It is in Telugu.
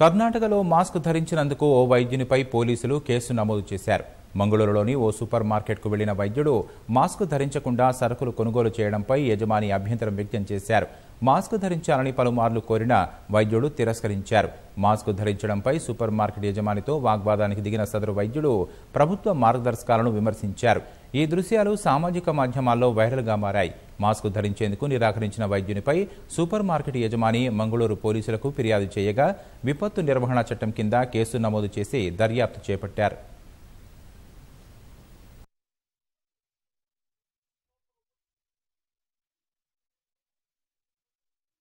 కర్ణాటకలో మాస్క్ ధరించినందుకు ఓ వైద్యునిపై పోలీసులు కేసు నమోదు చేశారు మంగళూరులోని ఓ సూపర్ మార్కెట్కు వెళ్లిన వైద్యుడు మాస్క్ ధరించకుండా సరుకులు కొనుగోలు చేయడంపై యజమాని అభ్యంతరం వ్యక్తం చేశారు మాస్క్ ధరించాలని పలుమార్లు కోరిన వైద్యుడు తిరస్కరించారు మాస్క్ ధరించడంపై సూపర్ మార్కెట్ యజమానితో వాగ్వాదానికి దిగిన సదరు వైద్యుడు ప్రభుత్వ మార్గదర్శకాలను విమర్శించారు ఈ దృశ్యాలు సామాజిక మాధ్యమాల్లో వైరల్గా మారాయి మాస్క్ ధరించేందుకు నిరాకరించిన వైద్యునిపై సూపర్ మార్కెట్ యజమాని మంగళూరు పోలీసులకు ఫిర్యాదు చేయగా విపత్తు నిర్వహణ చట్టం కింద కేసు నమోదు చేసి దర్యాప్తు చేపట్టారు